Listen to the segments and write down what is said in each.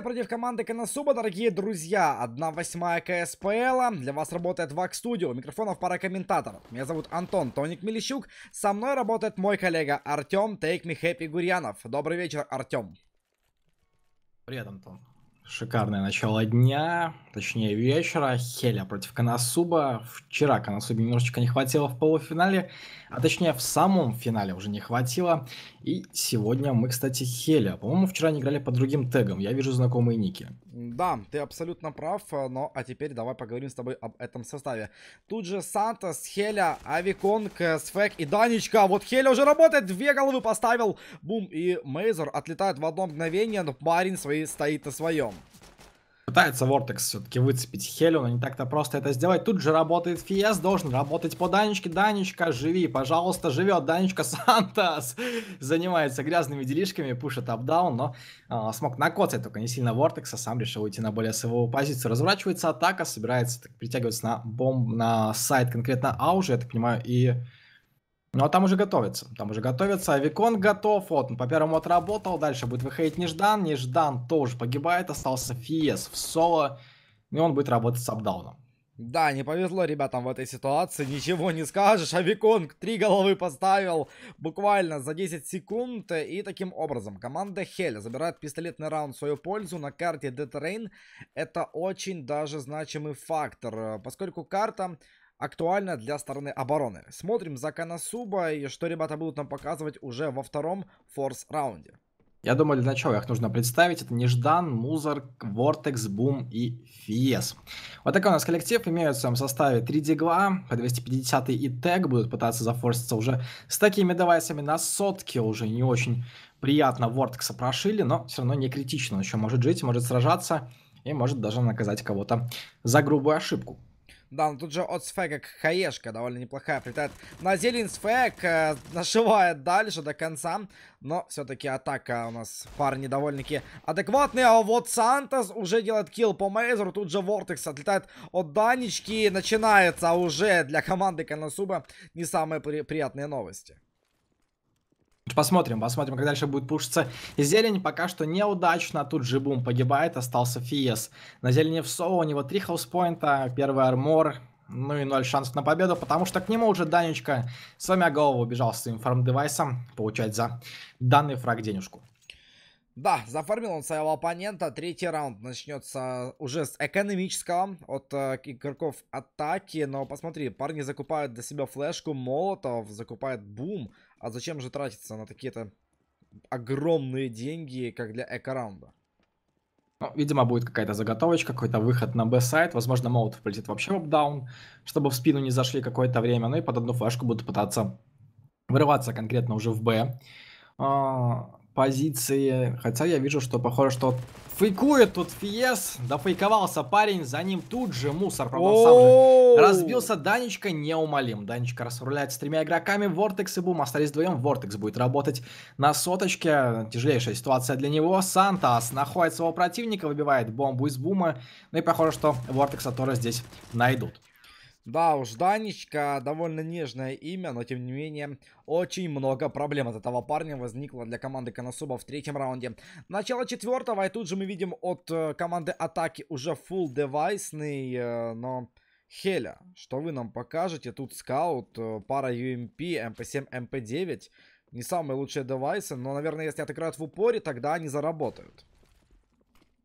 Далее против команды Коносуба, дорогие друзья. 1-8 КСПЛ. Для вас работает Вак Студио. Микрофонов пара комментаторов. Меня зовут Антон Тоник Милищук, Со мной работает мой коллега Артем Take Me Happy Гурьянов. Добрый вечер, Артем. Привет, Антон. Шикарное начало дня, точнее вечера. Хеля против Канасуба. Вчера Канасубе немножечко не хватило в полуфинале, а точнее в самом финале уже не хватило. И сегодня мы, кстати, Хеля. По-моему, вчера они играли по другим тегам. Я вижу знакомые ники. Да, ты абсолютно прав. Э, но а теперь давай поговорим с тобой об этом составе. Тут же Сантос, Хеля, Авиконг, э, Сфек и Данечка. А вот Хеля уже работает. Две головы поставил. Бум и Мейзор отлетает в одно мгновение. Но парень свои стоит на своем. Пытается Vortex все-таки выцепить Хелю, но не так-то просто это сделать. Тут же работает Фиес, должен работать по Данечке. Данечка, живи, пожалуйста, живет. Данечка Сантос занимается грязными делишками, пушит апдаун, но э, смог накоцать только не сильно Вортекса, сам решил уйти на более своего позицию. Разворачивается атака, собирается так, притягиваться на бомб, на сайт конкретно А уже я так понимаю, и ну, а там уже готовится. Там уже готовится. Авикон готов. Вот, он по первому отработал. Дальше будет выходить Неждан. Неждан тоже погибает. Остался Фиес в соло. И он будет работать с апдауном. Да, не повезло ребятам в этой ситуации, ничего не скажешь. Авикон три головы поставил буквально за 10 секунд. И таким образом команда Хель забирает пистолетный раунд в свою пользу на карте Detrain. Это очень даже значимый фактор, поскольку карта актуально для стороны обороны. Смотрим за Канасуба и что ребята будут нам показывать уже во втором форс-раунде. Я думаю, для начала их нужно представить. Это Неждан, Музар, Вортекс, Бум и Фиес. Вот такой у нас коллектив. Имеют в своем составе 3 дигла, по 250 и тег. Будут пытаться зафорситься уже с такими девайсами на сотке. Уже не очень приятно Вортекса прошили, но все равно не критично. Он еще может жить, может сражаться и может даже наказать кого-то за грубую ошибку. Да, но тут же от Сфега к хаешка довольно неплохая прилетает. На зелень Сфег э, нашивает дальше до конца. Но все-таки атака у нас парни довольно-таки адекватные. А вот Сантос уже делает килл по Мейзеру. Тут же Вортекс отлетает от Данечки. Начинается уже для команды Коносуба не самые при приятные новости. Посмотрим, посмотрим, как дальше будет пушиться зелень. Пока что неудачно. Тут же бум погибает, остался Фиес. На зелени в Соу у него три хаускоинта, первый армор, ну и ноль шансов на победу, потому что к нему уже Данечка с вами Агова убежал с своим фарм-девайсом получать за данный фраг денежку. Да, зафармил он своего оппонента. Третий раунд начнется уже с экономического от э, игроков атаки. Но посмотри, парни закупают для себя флешку, молотов, закупает бум. А зачем же тратиться на такие-то огромные деньги, как для эко-раунда? Ну, видимо, будет какая-то заготовочка, какой-то выход на Б-сайт. Возможно, молот полетит вообще в апдаун, чтобы в спину не зашли какое-то время. Ну и под одну флешку будут пытаться вырываться конкретно уже в Б. А, позиции. Хотя я вижу, что похоже, что фейкует тут Фиес. да фейковался парень, за ним тут же мусор, правда, сам же. Разбился Данечка неумолим. Данечка расруляет с тремя игроками, Вортекс и Бум остались вдвоем. Вортекс будет работать на соточке. Тяжелейшая ситуация для него. Сантас находит своего противника, выбивает бомбу из Бума. Ну и похоже, что Вортекса тоже здесь найдут. Да уж, Данечка, довольно нежное имя, но тем не менее, очень много проблем от этого парня возникло для команды Коносуба в третьем раунде. Начало четвертого, и тут же мы видим от э, команды атаки уже full девайсный, э, но... Хеля, что вы нам покажете? Тут скаут, э, пара UMP, MP7, MP9. Не самые лучшие девайсы, но, наверное, если отыграют в упоре, тогда они заработают.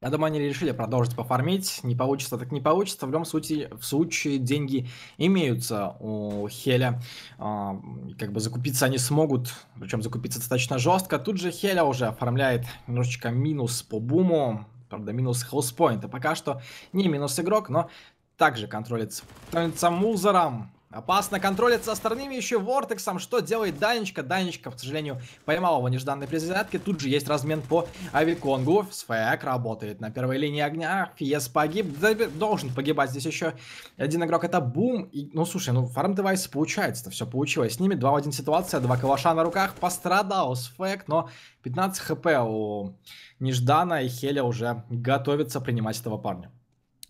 Я думаю, они решили продолжить пофармить. Не получится, так не получится. В любом случае, в случае деньги имеются у Хеля. А, как бы закупиться они смогут. Причем закупиться достаточно жестко. Тут же Хеля уже оформляет немножечко минус по буму. Правда, минус хелспоинта. Пока что не минус игрок, но также контролится, контролится музером. Опасно контролится со стороны еще Вортексом. Что делает Данечка? Данечка, к сожалению, поймал его нежданной при Тут же есть размен по Авиконгу. Сфэк работает на первой линии огня. Фиес погиб. Должен погибать здесь еще один игрок. Это Бум. И, ну, слушай, ну, фарм девайс получается-то. Все получилось. С ними 2 в 1 ситуация. Два калаша на руках. Пострадал Сфэк, но 15 хп у Неждана и Хеля уже готовится принимать этого парня.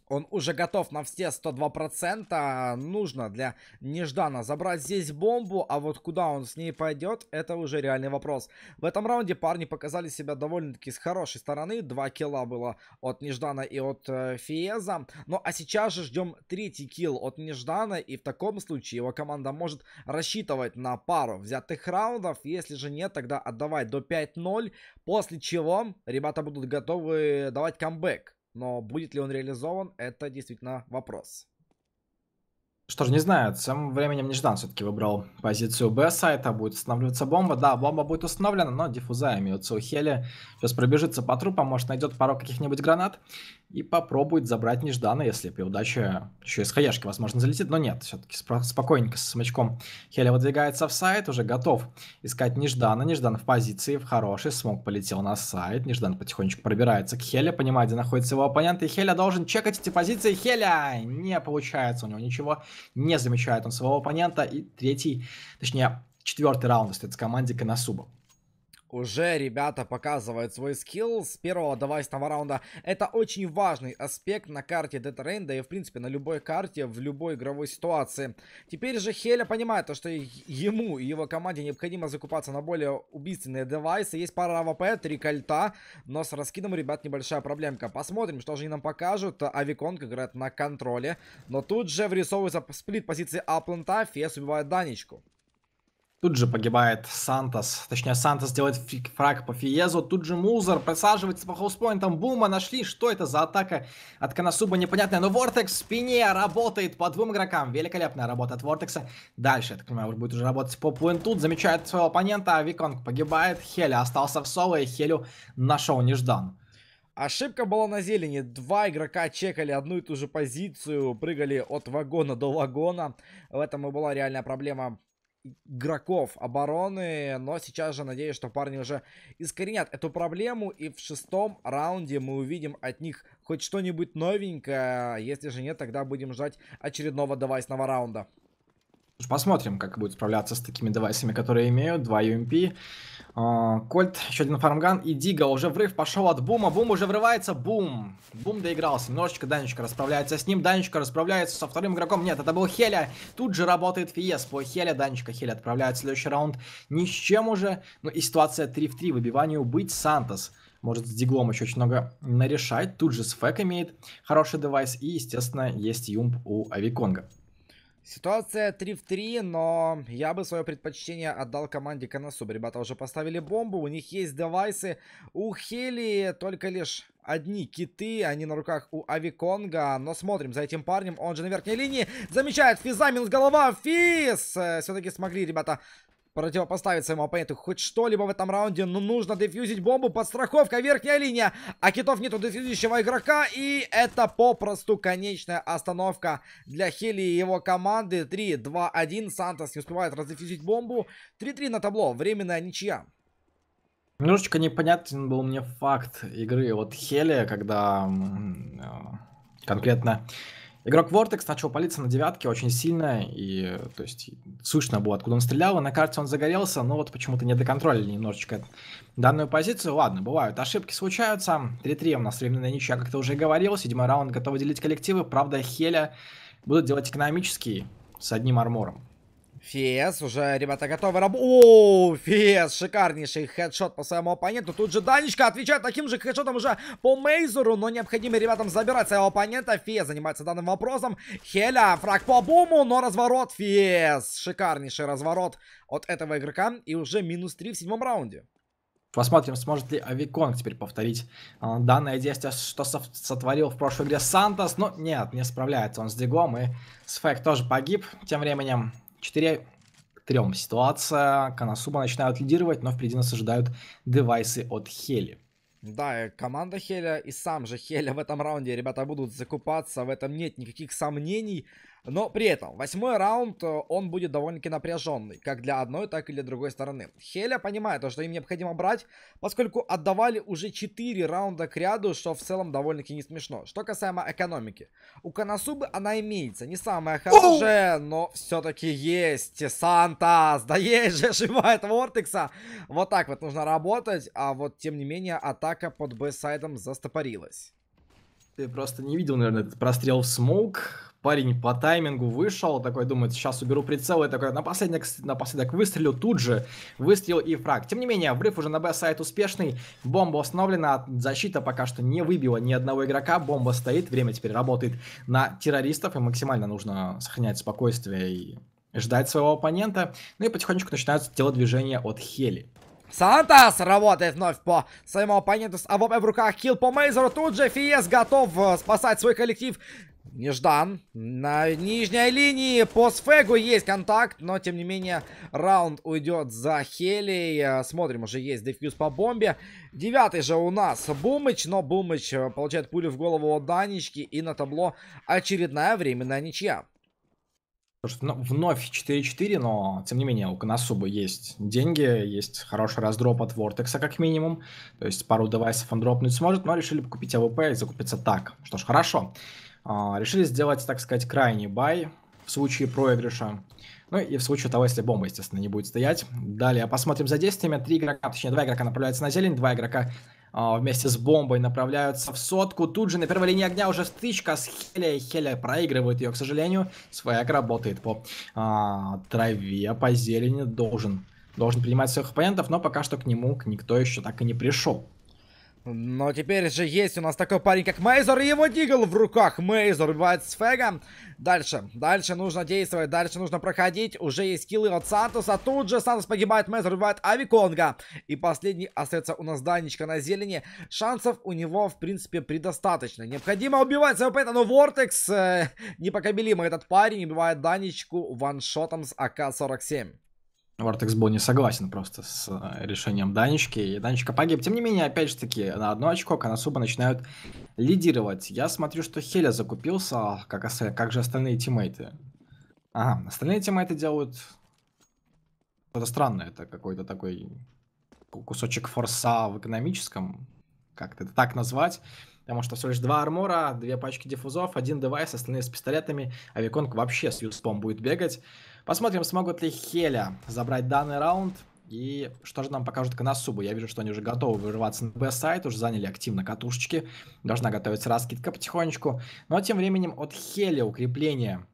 Он уже готов на все 102%. Нужно для Неждана забрать здесь бомбу, а вот куда он с ней пойдет, это уже реальный вопрос. В этом раунде парни показали себя довольно-таки с хорошей стороны. Два килла было от Неждана и от э, Фиеза. Ну а сейчас же ждем третий килл от Неждана, и в таком случае его команда может рассчитывать на пару взятых раундов. Если же нет, тогда отдавать до 5-0, после чего ребята будут готовы давать камбэк. Но будет ли он реализован, это действительно вопрос. Что ж, не знаю, тем временем Неждан все-таки выбрал позицию Б сайта, будет устанавливаться бомба. Да, бомба будет установлена, но диффуза имеются у Хели. Сейчас пробежится по трупам, может найдет пару каких-нибудь гранат и попробует забрать нежданно, если при удаче еще из хаяшки, возможно, залетит, но нет, все-таки спокойненько с смычком Хеля выдвигается в сайт, уже готов искать нежданно, неждан в позиции, в хорошей смог полетел на сайт, неждан потихонечку пробирается к Хеля, понимает, где находится его оппонент, и Хеля должен чекать эти позиции, Хеля не получается у него ничего, не замечает он своего оппонента, и третий, точнее, четвертый раунд стоит с команде Коносуба. Уже ребята показывают свой скилл с первого до 8 раунда. Это очень важный аспект на карте Детерейн, да и в принципе на любой карте, в любой игровой ситуации. Теперь же Хеля понимает, что ему и его команде необходимо закупаться на более убийственные девайсы. Есть пара АВП, три кольта, но с раскидом, у ребят, небольшая проблемка. Посмотрим, что же они нам покажут. Авиконг играет на контроле, но тут же врисовывается сплит позиции Апланта, Фес убивает Данечку. Тут же погибает Сантос. Точнее, Сантос делает фраг по Фиезу. Тут же Музер присаживается по хаускпоинтам. Бума нашли. Что это за атака от Коносуба? Непонятная. Но Вортекс в спине работает по двум игрокам. Великолепная работа от Вортекса. Дальше, я так понимаю, будет уже работать по Плентут. Замечает своего оппонента. А Виконг погибает. Хеля остался в соло. И Хелю нашел неждан. Ошибка была на зелени. Два игрока чекали одну и ту же позицию. Прыгали от вагона до вагона. В этом и была реальная проблема игроков обороны, но сейчас же надеюсь, что парни уже искоренят эту проблему, и в шестом раунде мы увидим от них хоть что-нибудь новенькое, если же нет, тогда будем ждать очередного девайсного раунда. Посмотрим, как будет справляться с такими девайсами, которые имеют. Два UMP. А, Кольт, еще один фармган. И Дига уже врыв пошел от Бума. Бум уже врывается. Бум. Бум доигрался. Немножечко Данечка расправляется с ним. Данечка расправляется со вторым игроком. Нет, это был Хеля. Тут же работает Фиес по Хеля. Данечка Хеля отправляет в следующий раунд ни с чем уже. Ну и ситуация 3 в 3. Выбиванию быть Сантос. Может с Диглом еще очень много нарешать. Тут же с Фэк имеет хороший девайс. И, естественно, есть Юмп у Авиконга. Ситуация 3 в 3, но я бы свое предпочтение отдал команде Коносуб. Ребята уже поставили бомбу, у них есть девайсы. У Хели только лишь одни киты, они на руках у Авиконга. Но смотрим за этим парнем, он же на верхней линии. Замечает Физа, минус голова, Физ! Э, Все-таки смогли, ребята, противопоставить своему оппоненту хоть что-либо в этом раунде, но нужно дефьюзить бомбу, подстраховка, верхняя линия, а китов нету дефьюзящего игрока, и это попросту конечная остановка для Хели и его команды, 3-2-1, Сантос не успевает раздефьюзить бомбу, 3-3 на табло, временная ничья. Немножечко непонятен был мне факт игры вот Хели, когда э, конкретно Игрок Vortex начал палиться на девятке очень сильно, и, то есть, слышно было, откуда он стрелял, и на карте он загорелся, но вот почему-то не доконтролили немножечко данную позицию. Ладно, бывают, ошибки случаются. 3-3 у нас временная ничья, как ты уже говорил, седьмой раунд готовы делить коллективы, правда, Хеля будут делать экономический с одним армором. Фиес уже ребята готовы раб... О, фиес шикарнейший хедшот по своему оппоненту. Тут же Данечка отвечает таким же хедшотом уже по Мейзеру, но необходимо ребятам забирать своего оппонента. Фиес занимается данным вопросом. Хеля, фраг по буму, но разворот Фиес Шикарнейший разворот от этого игрока и уже минус 3 в седьмом раунде. Посмотрим, сможет ли Авиконг теперь повторить э, данное действие, что сотворил в прошлой игре Сантос. Но нет, не справляется он с Дигом, и Сфэк тоже погиб. Тем временем 4 к 3 ситуация. Канасуба начинают лидировать, но впереди нас ожидают девайсы от Хели. Да, э, команда Хеля и сам же Хеля в этом раунде, ребята, будут закупаться, в этом нет никаких сомнений. Но при этом, восьмой раунд, э, он будет довольно-таки напряженный, как для одной, так и для другой стороны. Хеля понимает то, что им необходимо брать, поскольку отдавали уже 4 раунда к ряду, что в целом довольно-таки не смешно. Что касаемо экономики. У Канасубы она имеется, не самая хорошая, но все-таки есть. Сантас, да есть же, шивает Вортекса. Вот так вот нужно работать, а вот тем не менее атака под Б-сайдом застопорилась. Ты просто не видел, наверное, этот прострел в смоук, парень по таймингу вышел, такой думает, сейчас уберу прицел, и такой напоследок, напоследок выстрелю, тут же выстрел и фраг. Тем не менее, врыв уже на Б-сайт успешный, бомба установлена, защита пока что не выбила ни одного игрока, бомба стоит, время теперь работает на террористов, и максимально нужно сохранять спокойствие и ждать своего оппонента. Ну и потихонечку начинаются телодвижения от Хели. Сантас работает вновь по своему оппоненту а АВП в руках. Килл по Мейзеру. Тут же Фиес готов э, спасать свой коллектив. Неждан. На нижней линии по сфегу есть контакт, но тем не менее раунд уйдет за Хелей. Э, смотрим, уже есть дефьюз по бомбе. Девятый же у нас Бумыч, но Бумыч э, получает пулю в голову от Данечки и на табло очередная временная ничья. Потому что ну, вновь 4-4, но тем не менее у Коносуба есть деньги, есть хороший раздроп от Вортекса как минимум. То есть пару девайсов он дропнуть сможет, но решили покупить АВП и закупиться так. Что ж, хорошо. А, решили сделать, так сказать, крайний бай в случае проигрыша. Ну и в случае того, если бомба, естественно, не будет стоять. Далее посмотрим за действиями. Три игрока, точнее, два игрока направляются на зелень, два игрока а, вместе с бомбой направляются в сотку. Тут же на первой линии огня уже стычка с Хелей. Хеля проигрывает ее, к сожалению. Свек работает по а, траве, по зелени. Должен, должен принимать своих оппонентов, но пока что к нему никто еще так и не пришел. Но теперь же есть у нас такой парень, как Мейзор, и его дигл в руках. Мейзор убивает Сфега. Дальше, дальше нужно действовать, дальше нужно проходить. Уже есть киллы от Сантуса. Тут же Сантус погибает, Мейзор убивает Авиконга. И последний остается у нас Данечка на зелени. Шансов у него, в принципе, предостаточно. Необходимо убивать своего пэта, но Вортекс э, непокобелимо. Этот парень убивает Данечку ваншотом с АК-47. Vortex был не согласен просто с э, решением Данечки, и Данечка погиб. Тем не менее, опять же таки, на одно очко Канасуба начинают лидировать. Я смотрю, что Хеля закупился, как, как же остальные тиммейты. Ага, остальные тиммейты делают что-то странное. Это какой-то такой кусочек форса в экономическом, как это так назвать. Потому что всего лишь два армора, две пачки диффузов, один девайс, остальные с пистолетами. А Виконг вообще с юспом будет бегать. Посмотрим, смогут ли Хеля забрать данный раунд. И что же нам покажут Коносубу? Я вижу, что они уже готовы вырываться на Б-сайт, уже заняли активно катушечки. Должна готовиться раскидка потихонечку. Но ну, а тем временем от Хеля укрепление,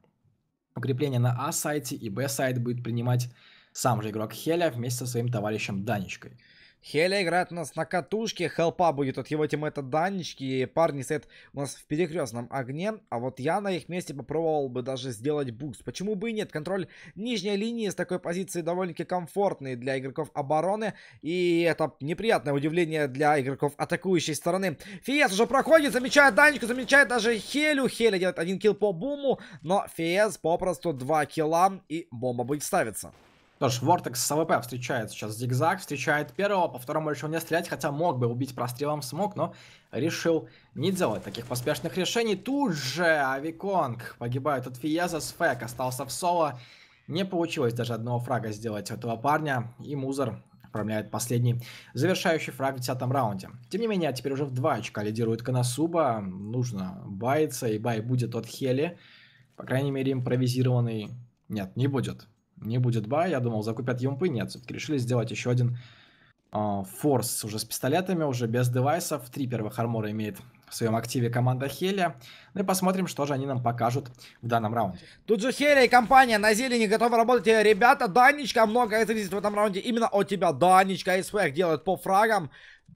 укрепление на А-сайте и Б-сайт будет принимать сам же игрок Хеля вместе со своим товарищем Данечкой. Хеля играет у нас на катушке, хелпа будет от его тиммейта Данечки, и парни стоят у нас в перекрестном огне, а вот я на их месте попробовал бы даже сделать буст. Почему бы и нет, контроль нижней линии с такой позиции довольно-таки комфортный для игроков обороны, и это неприятное удивление для игроков атакующей стороны. Фиес уже проходит, замечает Данечку, замечает даже Хелю, Хеля делает один килл по буму, но Фиес попросту два килла, и бомба будет ставиться. Тоже что Vortex с АВП встречает сейчас зигзаг, встречает первого, по второму решил не стрелять, хотя мог бы убить прострелом смог, но решил не делать таких поспешных решений. Тут же Авиконг погибает от Фиеза, Сфэк остался в соло. Не получилось даже одного фрага сделать у этого парня, и Музер отправляет последний завершающий фраг в 10 раунде. Тем не менее, а теперь уже в 2 очка лидирует Коносуба, нужно баиться, и бай будет от Хели. По крайней мере, импровизированный нет, не будет не будет бая. Я думал, закупят юмпы, нет, все-таки решили сделать еще один а, форс э, уже с пистолетами, уже без девайсов. Три первых армора имеет в своем активе команда Хелия. Ну и посмотрим, что же они нам покажут в данном раунде. Тут же Хелия и компания на зелени готовы работать. Э, ребята, Данечка, многое зависит в этом раунде именно от тебя. Данечка и Свех делают по фрагам.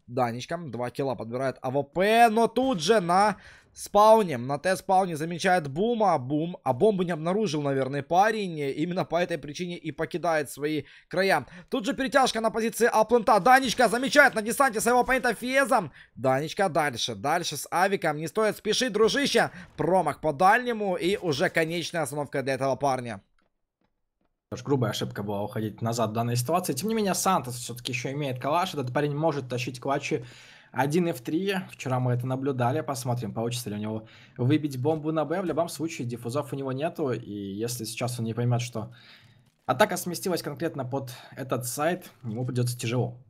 Данечка. 2 килла подбирает АВП, но тут же на спауне, на Т-спауне замечает Бума. Бум, а бомбу не обнаружил, наверное, парень. Именно по этой причине и покидает свои края. Тут же перетяжка на позиции Апланта, Данечка замечает на десанте своего оппонента Фезом. Данечка дальше, дальше с Авиком. Не стоит спешить, дружище. Промах по дальнему и уже конечная остановка для этого парня. Тоже грубая ошибка была уходить назад в данной ситуации. Тем не менее, Сантос все-таки еще имеет калаш. Этот парень может тащить клатчи 1 в 3. Вчера мы это наблюдали. Посмотрим, получится ли у него выбить бомбу на Б. В любом случае, диффузов у него нету. И если сейчас он не поймет, что атака сместилась конкретно под этот сайт, ему придется тяжело.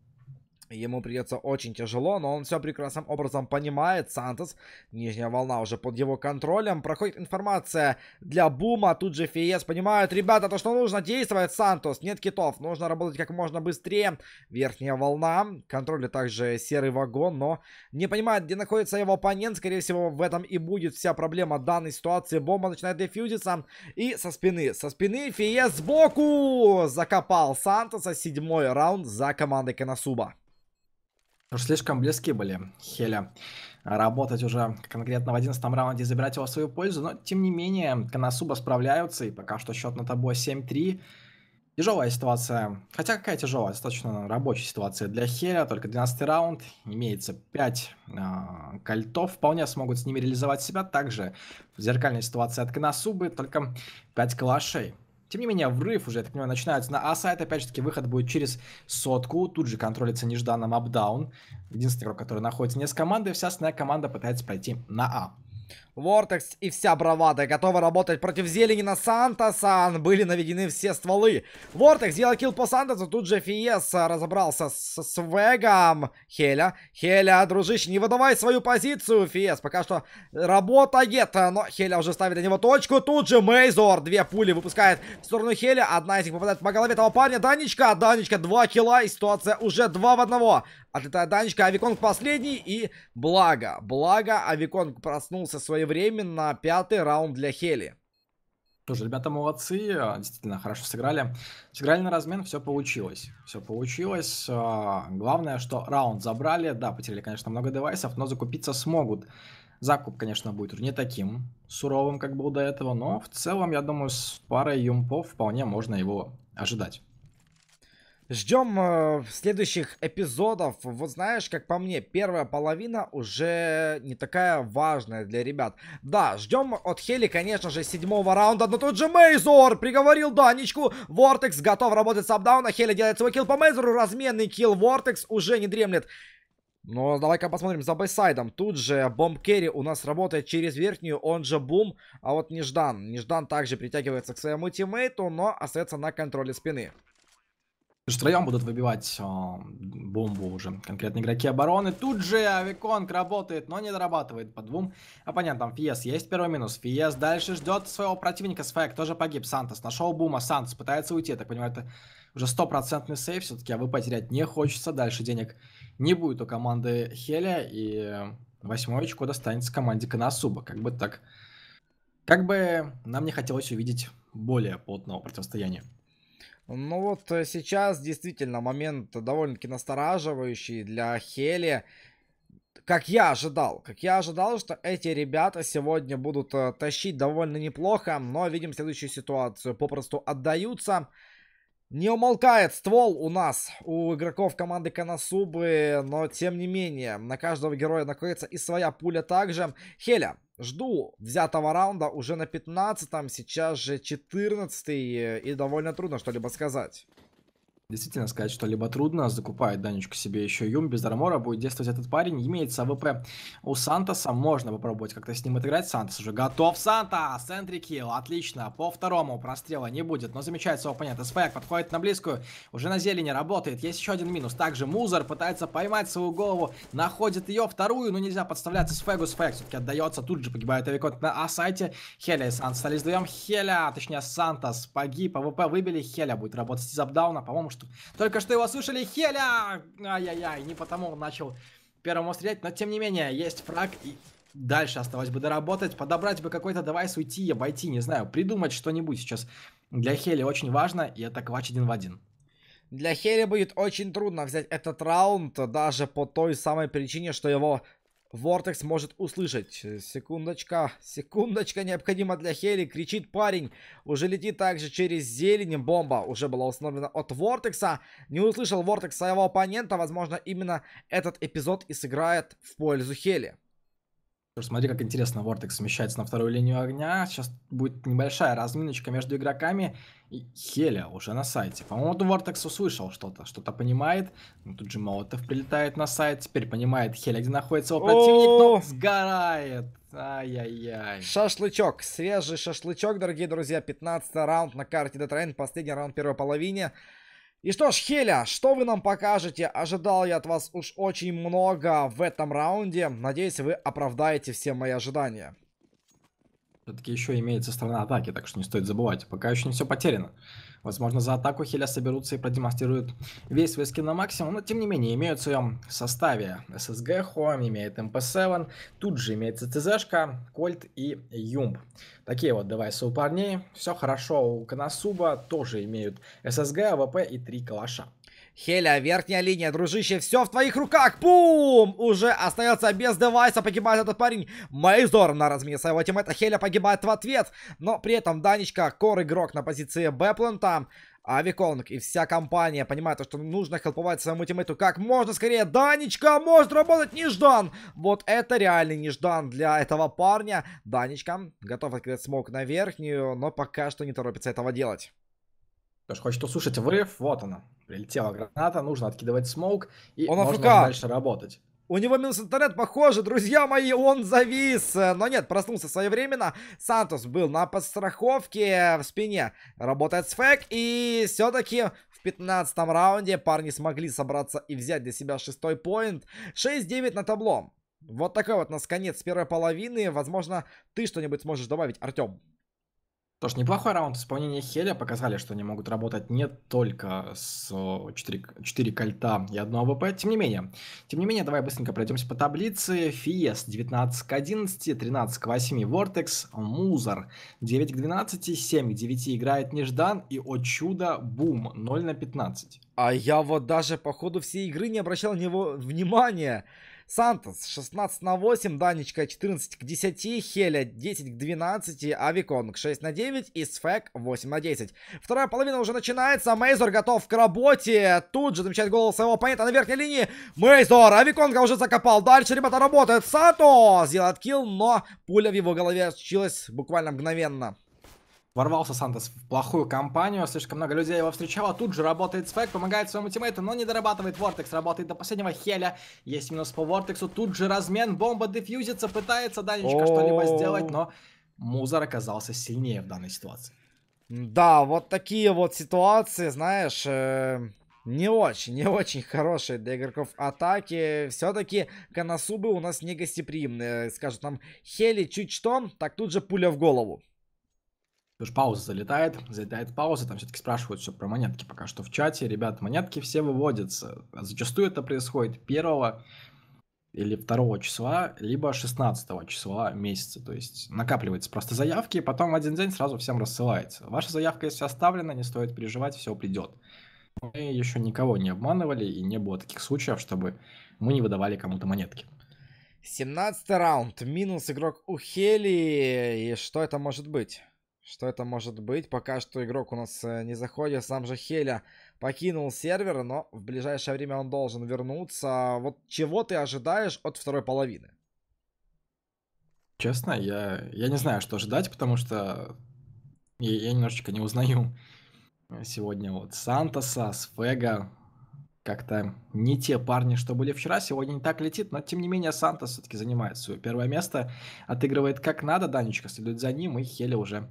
Ему придется очень тяжело, но он все прекрасным образом понимает. Сантос, нижняя волна уже под его контролем. Проходит информация для Бума. Тут же Фиес понимает, ребята, то, что нужно, действует Сантос. Нет китов, нужно работать как можно быстрее. Верхняя волна. Контролит а также серый вагон, но не понимает, где находится его оппонент. Скорее всего, в этом и будет вся проблема данной ситуации. Бомба начинает дефьюзиться. И со спины, со спины Фиес сбоку закопал Сантоса. Седьмой раунд за командой Коносуба уж слишком близки были Хеля работать уже конкретно в 11 раунде и забирать его в свою пользу. Но, тем не менее, Канасуба справляются, и пока что счет на тобой 7-3. Тяжелая ситуация. Хотя какая тяжелая? Достаточно рабочая ситуация для Хеля. Только 12 раунд. Имеется 5 э, а, кольтов. Вполне смогут с ними реализовать себя. Также зеркальная ситуация от Канасубы. Только 5 калашей. Тем не менее, врыв уже, я так понимаю, начинается на А-сайт. Опять же таки, выход будет через сотку. Тут же контролится нежданным апдаун. Единственный игрок, который находится не с командой. Вся остальная команда пытается пройти на А. Вортекс и вся бравада готова работать против зелени на Санта-Сан. Были наведены все стволы. Вортекс сделал килл по Сантосу. Тут же Фиес а, разобрался с Свегом. Хеля, Хеля, дружище, не выдавай свою позицию, Фиес. Пока что работает, а, но Хеля уже ставит на него точку. Тут же Мейзор две пули выпускает в сторону Хеля. Одна из них попадает по голове того парня. Данечка, Данечка, два килла и ситуация уже два в одного. Отлетает Данечка, Авиконг последний и благо, благо Авиконг проснулся своевременно, пятый раунд для Хели. Тоже ребята молодцы, а, действительно хорошо сыграли. Сыграли на размен, все получилось. Все получилось. А, главное, что раунд забрали. Да, потеряли, конечно, много девайсов, но закупиться смогут. Закуп, конечно, будет уже не таким суровым, как был до этого, но в целом, я думаю, с парой юмпов вполне можно его ожидать. Ждем э, следующих эпизодов. Вот знаешь, как по мне, первая половина уже не такая важная для ребят. Да, ждем от Хели, конечно же, седьмого раунда. Но тут же Мейзор приговорил Данечку. Вортекс готов работать с апдауна. Хели делает свой килл по Мейзору. Разменный килл. Вортекс уже не дремлет. Но давай-ка посмотрим за бэйсайдом. Тут же бомб керри у нас работает через верхнюю, он же бум. А вот Неждан. Неждан также притягивается к своему тиммейту, но остается на контроле спины. Лишь втроем будут выбивать о, а, бомбу уже конкретно игроки обороны. Тут же Авиконг работает, но не дорабатывает по двум оппонентам. Фиес есть первый минус. Фиес дальше ждет своего противника. Сфэк тоже погиб. Сантос нашел бума. Сантос пытается уйти. Я так понимаю, это уже стопроцентный сейф. Все-таки АВ потерять не хочется. Дальше денег не будет у команды Хеля. И восьмое достанется команде Коносуба. Как бы так... Как бы нам не хотелось увидеть более плотного противостояния. Ну вот э, сейчас действительно момент довольно-таки настораживающий для Хели. Как я ожидал, как я ожидал, что эти ребята сегодня будут э, тащить довольно неплохо, но видим следующую ситуацию. Попросту отдаются. Не умолкает ствол у нас, у игроков команды Канасубы, но тем не менее, на каждого героя находится и своя пуля также. Хеля, жду взятого раунда уже на 15-м, сейчас же 14-й, и довольно трудно что-либо сказать. Действительно сказать что-либо трудно. Закупает Данечка себе еще Юм. Без Армора будет действовать этот парень. Имеется АВП у Сантоса. Можно попробовать как-то с ним отыграть. Сантос уже готов. Санта! Сентри килл. Отлично. По второму прострела не будет. Но замечается оппонент. СПЭК подходит на близкую. Уже на зелени работает. Есть еще один минус. Также Музер пытается поймать свою голову. Находит ее вторую. Но нельзя подставляться с Фэгу. Сфэг все-таки отдается. Тут же погибает Авиконт на А-сайте. Хеля и Санта стали вдвоем. Хеля, точнее Сантос погиб. АВП выбили. Хеля будет работать из апдауна. По-моему, что... Только что его слышали Хеля! Ай-яй-яй, не потому он начал первому стрелять, но тем не менее, есть фраг и... Дальше осталось бы доработать, подобрать бы какой-то девайс, уйти, обойти, не знаю, придумать что-нибудь сейчас. Для Хели очень важно, и атаковать один в один. Для Хели будет очень трудно взять этот раунд, даже по той самой причине, что его Вортекс может услышать. Секундочка, секундочка необходима для Хели. Кричит парень. Уже летит также через зелень. Бомба уже была установлена от Вортекса. Не услышал Вортекс своего оппонента. Возможно, именно этот эпизод и сыграет в пользу Хели. Слушай, смотри, как интересно Вортекс смещается на вторую линию огня. Сейчас будет небольшая разминочка между игроками. И Хеля уже на сайте. По-моему, Вортекс услышал что-то, что-то понимает. Ну, тут же Молотов прилетает на сайт. Теперь понимает Хеля, где находится его противник, но сгорает. Ай-яй-яй. Шашлычок. Свежий шашлычок, дорогие друзья. 15 раунд на карте Детрайн. Последний раунд первой половине. И что ж, Хеля, что вы нам покажете? Ожидал я от вас уж очень много в этом раунде. Надеюсь, вы оправдаете все мои ожидания. Все-таки еще имеется страна атаки, так что не стоит забывать. Пока еще не все потеряно. Возможно, за атаку Хеля соберутся и продемонстрируют весь свой скин на максимум, но тем не менее имеют в своем составе SSG, Хом, имеет MP7, эм тут же имеется ТЗшка, Кольт и Юмб. Такие вот девайсы у парней. Все хорошо у Коносуба, тоже имеют SSG, АВП и три калаша. Хеля, верхняя линия, дружище, все в твоих руках. Пум, Уже остается без девайса, погибает этот парень. Мейзор на размине своего тиммейта. Хеля погибает в ответ. Но при этом Данечка, кор-игрок на позиции Бэплента. Авиконг и вся компания понимают, что нужно хелповать своему тиммейту как можно скорее. Данечка может работать неждан. Вот это реальный неждан для этого парня. Данечка готов открыть смог на верхнюю, но пока что не торопится этого делать. Кто ж хочет услышать врыв? вот она. Прилетела граната, нужно откидывать смоук, и он можно АФК. дальше работать. У него минус интернет, похоже, друзья мои, он завис. Но нет, проснулся своевременно. Сантос был на подстраховке в спине. Работает с фэк. И все-таки в 15 раунде парни смогли собраться и взять для себя шестой поинт. 6-9 на табло. Вот такой вот у нас конец первой половины. Возможно, ты что-нибудь сможешь добавить, Артем. Тоже неплохой раунд исполнения Хеля. Показали, что они могут работать не только с 4, э, 4 кольта и 1 ВП. Тем не менее, тем не менее, давай быстренько пройдемся по таблице. Фиес 19 к 11, 13 к 8 Вортекс, Музар 9 к 12, 7 к 9 играет Неждан и, о чудо, Бум 0 на 15. А я вот даже по ходу всей игры не обращал на него внимания. Сантос 16 на 8, Данечка 14 к 10, Хеля 10 к 12, Авиконг 6 на 9 и Сфек 8 на 10. Вторая половина уже начинается, Мейзор готов к работе, тут же замечает голову своего оппонента на верхней линии. Мейзор, Авиконга уже закопал, дальше, ребята, работает, Сантос делает килл, но пуля в его голове случилась буквально мгновенно. Ворвался Сантос в плохую компанию, слишком много людей его встречало, тут же работает Свек, помогает своему тиммейту, но не дорабатывает Вортекс, работает до последнего Хеля, есть минус по Вортексу, тут же размен, бомба дефьюзится, пытается Данечка что-либо сделать, но Музар оказался сильнее в данной ситуации. Да, вот такие вот ситуации, знаешь, э, не очень, не очень хорошие для игроков атаки. Все-таки Канасубы у нас не гостеприимные. Скажут нам, Хели чуть что, так тут же пуля в голову. Потому что пауза залетает, залетает пауза, там все-таки спрашивают все про монетки пока что в чате. Ребят, монетки все выводятся. А зачастую это происходит 1 или 2 числа, либо 16 числа месяца. То есть накапливается просто заявки, и потом в один день сразу всем рассылается. Ваша заявка, если оставлена, не стоит переживать, все придет. Мы еще никого не обманывали, и не было таких случаев, чтобы мы не выдавали кому-то монетки. 17 раунд. Минус игрок у Хели. И что это может быть? Что это может быть? Пока что игрок у нас э, не заходит. Сам же Хеля покинул сервер, но в ближайшее время он должен вернуться. Вот чего ты ожидаешь от второй половины? Честно, я, я не знаю, что ожидать, потому что я, я немножечко не узнаю сегодня вот Сантоса, Сфега, как-то не те парни, что были вчера, сегодня не так летит, но тем не менее Санта все-таки занимает свое первое место, отыгрывает как надо, Данечка следует за ним, и Хели уже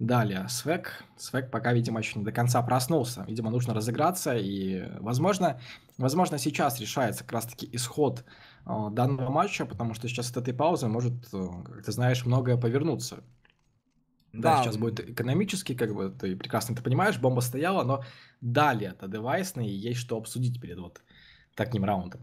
далее. Свек, Свек пока, видимо, еще не до конца проснулся, видимо, нужно разыграться, и, возможно, возможно сейчас решается как раз-таки исход э, данного матча, потому что сейчас от этой паузы может, э, как ты знаешь, многое повернуться. Да, да, сейчас будет экономически, как бы ты прекрасно это понимаешь, бомба стояла, но далее это девайсный, и есть что обсудить перед вот таким раундом.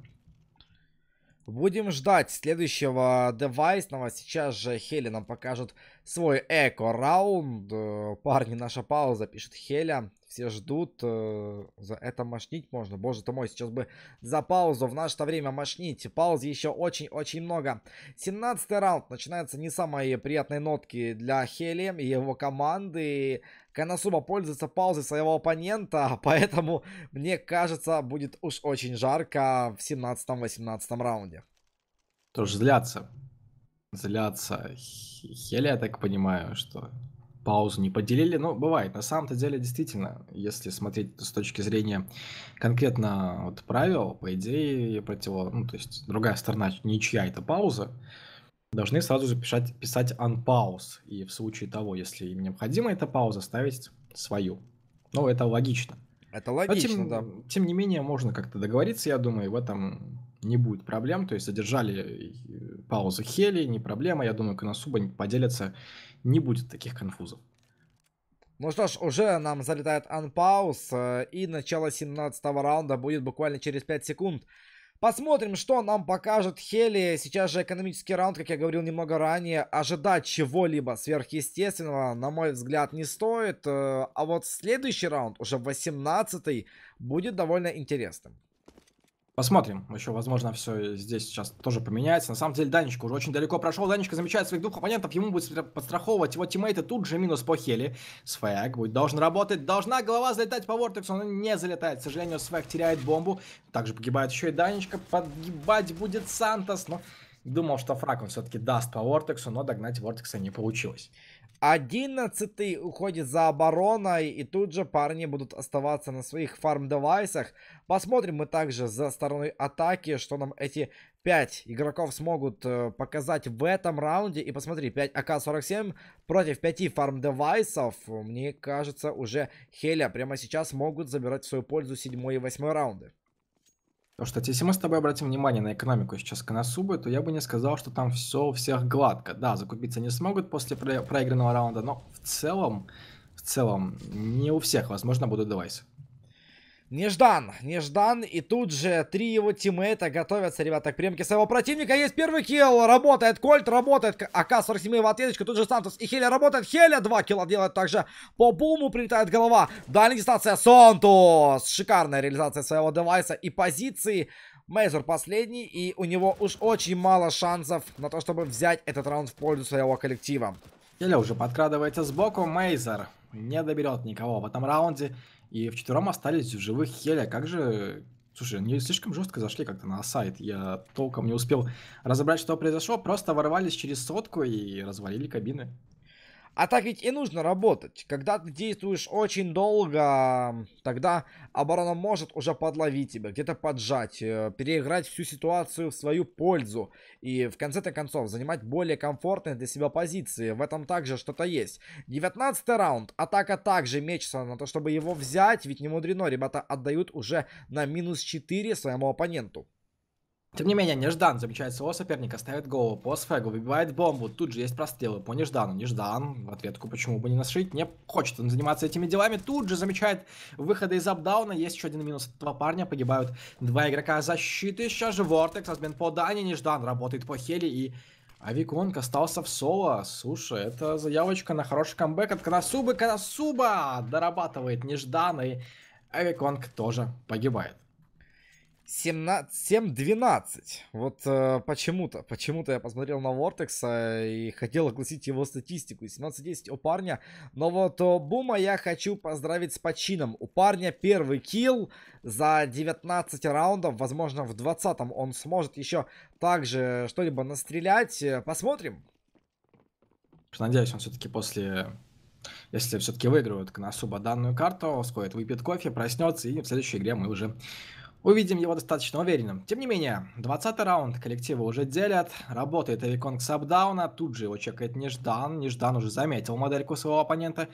Будем ждать следующего девайсного. Сейчас же Хели нам покажет свой эко-раунд. Э, парни, наша пауза, пишет Хеля. Все ждут. Э, за это мошнить можно. Боже ты мой, сейчас бы за паузу. В наше время мошнить. Пауз еще очень-очень много. 17 раунд. Начинается не самые приятные нотки для Хели и его команды. Канасуба пользуется паузой своего оппонента, поэтому, мне кажется, будет уж очень жарко в 17-18 раунде. Тоже злятся. Злятся. Хели, я так понимаю, что паузу не поделили. Ну, бывает. На самом-то деле, действительно, если смотреть с точки зрения конкретно вот правил, по идее, противо... Ну, то есть другая сторона, ничья это пауза, должны сразу же писать, писать unpause. И в случае того, если им необходима эта пауза, ставить свою. Ну, это логично. Это логично, Но, тем, да. Тем не менее, можно как-то договориться, я думаю, в этом не будет проблем. То есть задержали э, паузу Хели, не проблема. Я думаю, Коносуба поделятся не будет таких конфузов. Ну что ж, уже нам залетает анпаус, э, и начало 17 раунда будет буквально через 5 секунд. Посмотрим, что нам покажет Хели. Сейчас же экономический раунд, как я говорил немного ранее. Ожидать чего-либо сверхъестественного, на мой взгляд, не стоит. Э, а вот следующий раунд, уже 18 будет довольно интересным. Посмотрим. Еще, возможно, все здесь сейчас тоже поменяется. На самом деле, Данечка уже очень далеко прошел. Данечка замечает своих двух оппонентов. Ему будет подстраховывать его тиммейты. Тут же минус по хели. Сфэг будет должен работать. Должна голова залетать по вортексу. но не залетает. К сожалению, Свэг теряет бомбу. Также погибает еще и Данечка. Подгибать будет Сантос. Но думал, что фраг он все-таки даст по вортексу, но догнать вортекса не получилось. 11 уходит за обороной, и тут же парни будут оставаться на своих фарм-девайсах. Посмотрим мы также за стороной атаки, что нам эти 5 игроков смогут э, показать в этом раунде. И посмотри, 5 АК-47 против 5 фарм-девайсов. Мне кажется, уже Хеля прямо сейчас могут забирать в свою пользу 7 и 8 раунды. Потому что если мы с тобой обратим внимание на экономику сейчас Коносубы, то я бы не сказал, что там все у всех гладко. Да, закупиться не смогут после проигранного раунда, но в целом, в целом не у всех, возможно, будут девайсы. Неждан, Неждан, и тут же три его тиммейта готовятся, ребята, к приемке своего противника. Есть первый килл, работает Кольт, работает АК-47 в ответочку, тут же Сантос и Хеля работает. Хеля два килла делает также по буму, прилетает голова. Дальняя дистанция, Сантос, шикарная реализация своего девайса и позиции. Мейзер последний, и у него уж очень мало шансов на то, чтобы взять этот раунд в пользу своего коллектива. Хеля уже подкрадывается сбоку, Мейзер не доберет никого в этом раунде. И вчетвером остались в живых Хеля. А как же... Слушай, они слишком жестко зашли как-то на сайт. Я толком не успел разобрать, что произошло. Просто ворвались через сотку и развалили кабины. А так ведь и нужно работать. Когда ты действуешь очень долго, тогда оборона может уже подловить тебя, где-то поджать, э, переиграть всю ситуацию в свою пользу и в конце-то концов занимать более комфортные для себя позиции. В этом также что-то есть. 19 раунд. Атака также мечется на то, чтобы его взять, ведь не мудрено. Ребята отдают уже на минус 4 своему оппоненту. Тем не менее, Неждан замечает своего соперника, ставит голову по сфегу, выбивает бомбу. Тут же есть прострелы по Неждану. Неждан в ответку почему бы не нашить, не хочет он заниматься этими делами. Тут же замечает выходы из апдауна. Есть еще один минус от этого парня. Погибают два игрока защиты. Сейчас же Вортекс, размен по Дане. Неждан работает по Хели и... Авиконг остался в соло. Слушай, это заявочка на хороший камбэк от Канасубы. Канасуба дорабатывает нежданный. Авиконг тоже погибает. 7-12. Вот э, почему-то. Почему-то я посмотрел на Вортекса э, и хотел огласить его статистику. 17-10 у парня. Но вот о, Бума я хочу поздравить с почином. У парня первый килл за 19 раундов. Возможно, в 20-м он сможет еще также что-либо настрелять. Э, посмотрим. Надеюсь, он все-таки после если все-таки выиграют к носу данную карту, сходит, выпьет кофе, проснется, и в следующей игре мы уже Увидим его достаточно уверенным. Тем не менее, 20 раунд коллектива уже делят. Работает Авиконг с апдауна. Тут же его чекает Неждан. Неждан уже заметил модельку своего оппонента.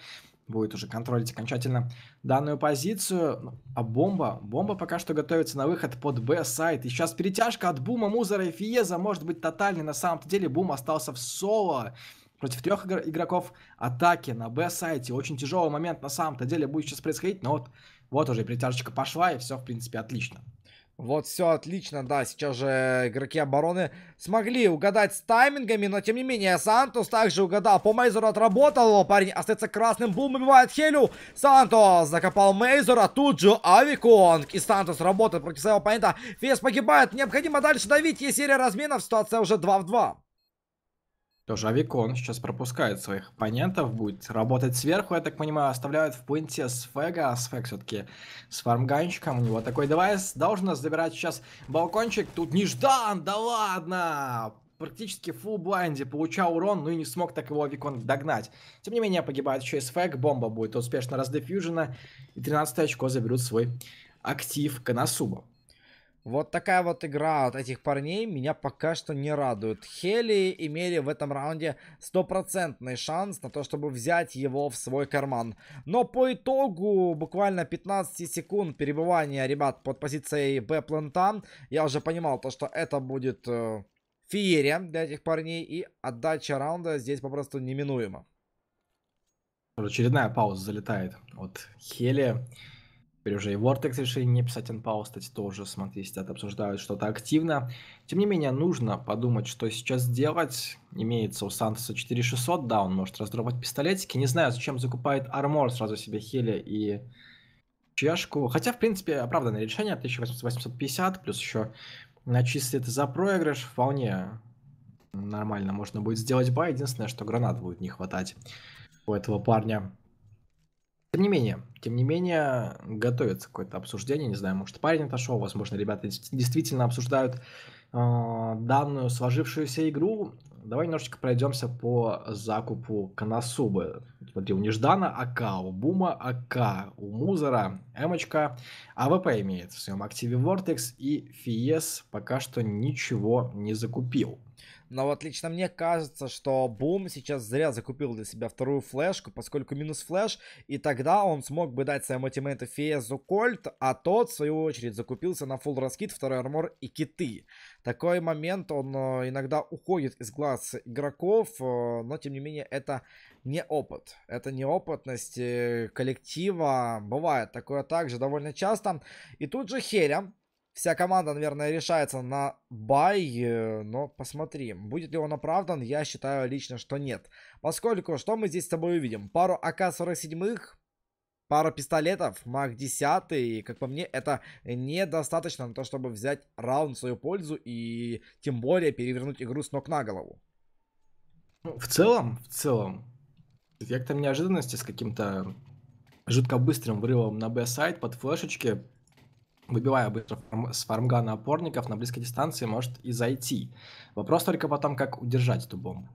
Будет уже контролить окончательно данную позицию. Ну, а бомба? Бомба пока что готовится на выход под Б-сайт. И сейчас перетяжка от Бума, Музера и Фиеза может быть тотальной. На самом-то деле Бум остался в соло против трех игроков атаки на Б-сайте. Очень тяжелый момент на самом-то деле будет сейчас происходить, но вот вот уже перетяжечка пошла, и все, в принципе, отлично. Вот все отлично, да, сейчас же игроки обороны смогли угадать с таймингами, но тем не менее Сантос также угадал, по Мейзеру отработал, парень остается красным, Бум убивает Хелю, Сантос закопал Мейзера, тут же Авиконг, и Сантос работает против своего оппонента, Фес погибает, необходимо дальше давить, есть серия разменов. ситуация уже 2 в 2. Тоже Авикон сейчас пропускает своих оппонентов, будет работать сверху, я так понимаю, оставляют в пункте Сфега, Сфег все-таки с а фармганчиком, у него такой девайс, должен забирать сейчас балкончик, тут неждан, да ладно, практически фул блайнде, получал урон, ну и не смог так его Авикон догнать. Тем не менее, погибает еще и Сфэг, бомба будет успешно раздефьюжена, и 13 очко заберут свой актив Коносуба. Вот такая вот игра от этих парней меня пока что не радует. Хели имели в этом раунде стопроцентный шанс на то, чтобы взять его в свой карман. Но по итогу буквально 15 секунд перебывания ребят под позицией Б-плента, я уже понимал то, что это будет э, феерия для этих парней и отдача раунда здесь попросту неминуема. Очередная пауза залетает от Хели. Теперь уже и Vortex решили не писать unpause, кстати, тоже, смотри, сидят, обсуждают что-то активно. Тем не менее, нужно подумать, что сейчас делать. Имеется у Сантоса 4600, да, он может раздробать пистолетики. Не знаю, зачем закупает армор сразу себе хили и чашку. Хотя, в принципе, оправданное решение, 1850, плюс еще начислит за проигрыш, вполне нормально можно будет сделать бай. Единственное, что гранат будет не хватать у этого парня. Тем не менее, тем не менее, готовится какое-то обсуждение, не знаю, может, парень отошел, возможно, ребята действительно обсуждают э, данную сложившуюся игру. Давай немножечко пройдемся по закупу Коносубы. Смотри, у Неждана АК, у Бума АК, у Музера Эмочка, АВП имеет в своем активе Vortex и Фиес пока что ничего не закупил. Но вот лично мне кажется, что Бум сейчас зря закупил для себя вторую флешку, поскольку минус флеш, и тогда он смог бы дать своему тиммейту Фиезу Кольт, а тот, в свою очередь, закупился на фулл раскид, второй армор и киты. Такой момент, он э, иногда уходит из глаз игроков, э, но, тем не менее, это не опыт. Это не опытность э, коллектива. Бывает такое также довольно часто. И тут же Херя Вся команда, наверное, решается на бай, э, но посмотрим. Будет ли он оправдан, я считаю лично, что нет. Поскольку, что мы здесь с тобой увидим? Пару АК-47, пару пистолетов, МАК 10, и, как по мне, это недостаточно на то, чтобы взять раунд в свою пользу и тем более перевернуть игру с ног на голову. Ну, в целом, в целом, эффектом неожиданности с каким-то жутко быстрым вырывом на Б-сайт под флешечки выбивая быстро с фармгана опорников на близкой дистанции, может и зайти. Вопрос только потом, как удержать эту бомбу.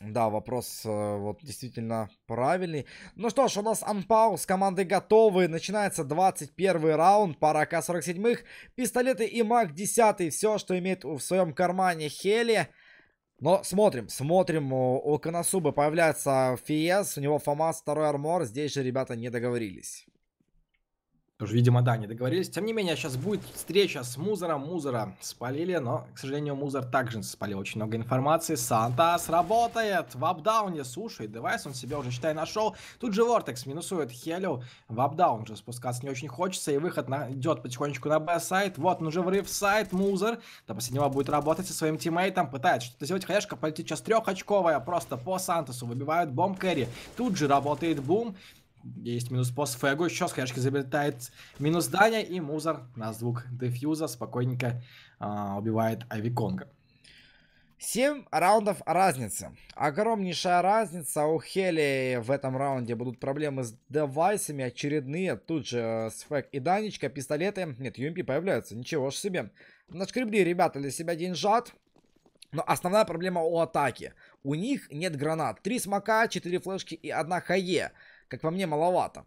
Да, вопрос э, вот действительно правильный. Ну что ж, у нас анпаус, команды готовы. Начинается 21 раунд, пара К-47. Пистолеты и маг 10. Все, что имеет в своем кармане Хели. Но смотрим, смотрим, у, у Коносубы появляется Фиес, у него ФАМАС, второй армор, здесь же ребята не договорились. Тоже, видимо, да, не договорились. Тем не менее, сейчас будет встреча с Музером. Музера спалили, но, к сожалению, Музер также спалил очень много информации. Санта сработает в апдауне. Слушай, девайс он себе уже, считай, нашел. Тут же Вортекс минусует Хелю. В апдаун уже спускаться не очень хочется. И выход на... идет потихонечку на Б-сайт. Вот он уже врыв в сайт. Музер до последнего будет работать со своим тиммейтом. Пытается что-то сделать. Хаешка полетит сейчас трехочковая. Просто по Сантосу выбивают бомб кэри. Тут же работает бум. Есть минус пост Фэго, еще с хэшки забирает минус Даня, и Музар на звук дефьюза спокойненько э, убивает Авиконга. 7 раундов разницы. Огромнейшая разница. У Хели в этом раунде будут проблемы с девайсами очередные. Тут же э, Сфэк и Данечка, пистолеты. Нет, UMP появляются. Ничего ж себе. Нашкребли ребята для себя деньжат. Но основная проблема у атаки. У них нет гранат. Три смока, четыре флешки и одна хае. Как по мне, маловато.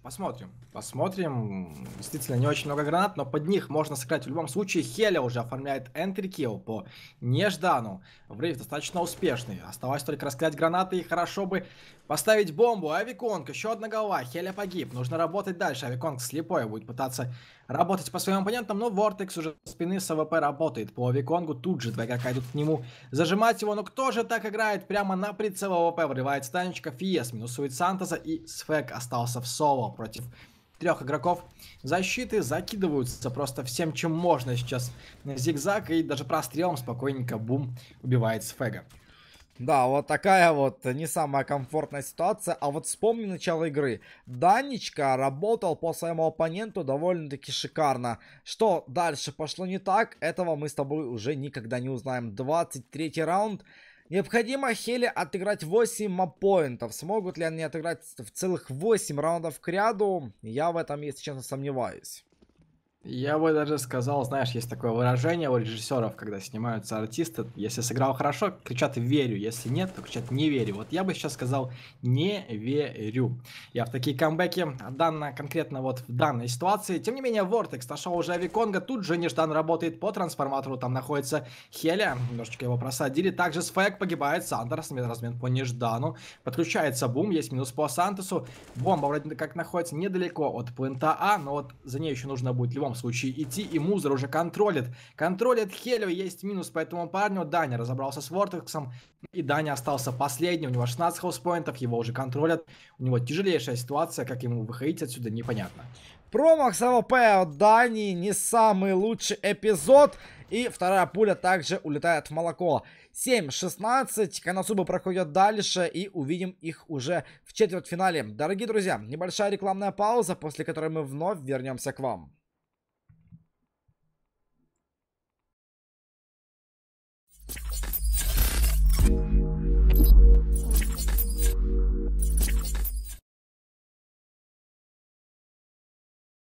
Посмотрим. Посмотрим. Действительно, не очень много гранат, но под них можно сыграть. В любом случае, Хеля уже оформляет энтри килл по Неждану. Врыв достаточно успешный. Оставалось только раскидать гранаты и хорошо бы поставить бомбу. Авиконг, еще одна голова. Хеля погиб. Нужно работать дальше. Авиконг слепой будет пытаться работать по своим оппонентам, но Vortex уже спины с АВП работает по Виконгу, тут же двойка идут к нему зажимать его, но кто же так играет? Прямо на прицел АВП врывает Станечка, Фиес минусует Сантоса и Сфек остался в соло против трех игроков защиты, закидываются просто всем, чем можно сейчас зигзаг и даже прострелом спокойненько Бум убивает Сфега. Да, вот такая вот э, не самая комфортная ситуация. А вот вспомни начало игры. Данечка работал по своему оппоненту довольно-таки шикарно. Что дальше пошло не так, этого мы с тобой уже никогда не узнаем. 23 раунд. Необходимо Хели отыграть 8 маппоинтов. Смогут ли они отыграть в целых 8 раундов к ряду? Я в этом, если честно, сомневаюсь. Я бы даже сказал, знаешь, есть такое выражение у режиссеров, когда снимаются артисты, если сыграл хорошо, кричат «верю», если нет, то кричат «не верю». Вот я бы сейчас сказал «не верю». Я в такие камбэки, данно, конкретно вот в данной ситуации. Тем не менее, Vortex нашел уже Авиконга, тут же Неждан работает по трансформатору, там находится Хеля, немножечко его просадили. Также Сфэк погибает, Сандерс, размен по Неждану. Подключается Бум, есть минус по Сантосу. Бомба вроде как находится недалеко от Плента А, но вот за ней еще нужно будет в любом случае идти, и Музер уже контролит. Контролит Хелио, есть минус по этому парню. Даня разобрался с Вортексом, и Даня остался последний. У него 16 хоспоинтов, его уже контролят. У него тяжелейшая ситуация, как ему выходить отсюда, непонятно. Промах с АВП от Дании не самый лучший эпизод. И вторая пуля также улетает в молоко. 7-16. Канасубы проходят дальше и увидим их уже в четвертьфинале. Дорогие друзья, небольшая рекламная пауза, после которой мы вновь вернемся к вам.